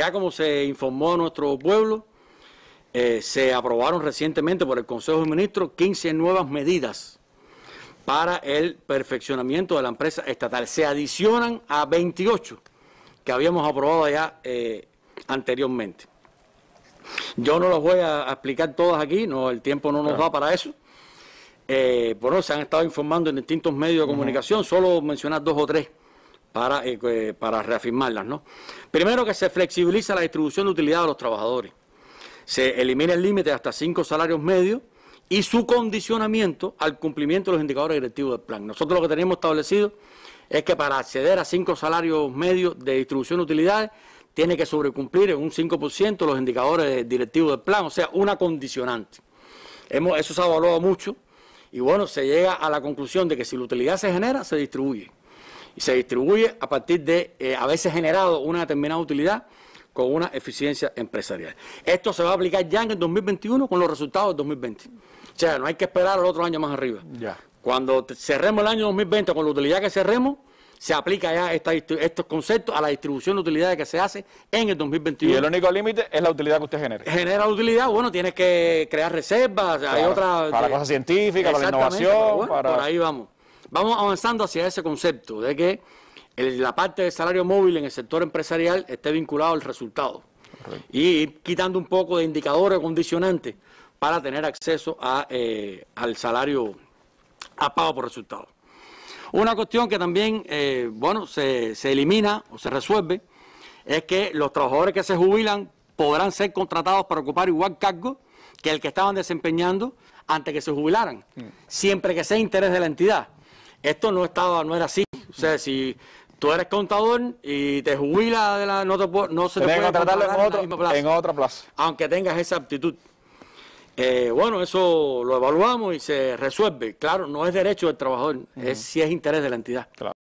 Ya como se informó a nuestro pueblo, eh, se aprobaron recientemente por el Consejo de Ministros 15 nuevas medidas para el perfeccionamiento de la empresa estatal. Se adicionan a 28 que habíamos aprobado ya eh, anteriormente. Yo no las voy a, explicar todas aquí, no, el tiempo no nos va para eso. Eh, bueno, se han estado informando en distintos medios de comunicación, solo mencionar dos o tres para, eh, eh, para reafirmarlas. ¿no? Primero que se flexibiliza la distribución de utilidad a los trabajadores. Se elimina el límite hasta cinco salarios medios y su condicionamiento al cumplimiento de los indicadores directivos del plan. Nosotros lo que tenemos establecido es que para acceder a cinco salarios medios de distribución de utilidades tiene que sobrecumplir en un 5% los indicadores directivos del plan, o sea, una condicionante. Hemos, eso se ha evaluado mucho y bueno, se llega a la conclusión de que si la utilidad se genera, se distribuye y se distribuye a partir de haberse eh, generado una determinada utilidad con una eficiencia empresarial. Esto se va a aplicar ya en el 2021 con los resultados del 2020. O sea, no hay que esperar al otro año más arriba. Ya. Cuando cerremos el año 2020 con la utilidad que cerremos, se aplica ya estos conceptos a la distribución de utilidades que se hace en el 2021. Y el único límite es la utilidad que usted genere. Genera utilidad, bueno, tiene que crear reservas, hay otras... Para la cosas científicas, para la innovación. Por ahí vamos. Vamos avanzando hacia ese concepto de que la parte del salario móvil en el sector empresarial esté vinculado al resultado y quitando un poco de indicadores condicionantes para tener acceso eh, al salario a pago por resultado. Una cuestión que también, eh, bueno, se, se elimina o se resuelve es que los trabajadores que se jubilan podrán ser contratados para ocupar igual cargo que el que estaban desempeñando antes que se jubilaran, mm. siempre que sea interés de la entidad. Esto no estaba, no era así. O sea, si tú eres contador y te jubila de la, no, no se te puede contratar en, otro, otra plaza, aunque tengas esa aptitud. Eh, bueno, eso lo evaluamos y se resuelve. Claro, no es derecho del trabajador, es si es interés de la entidad. Claro.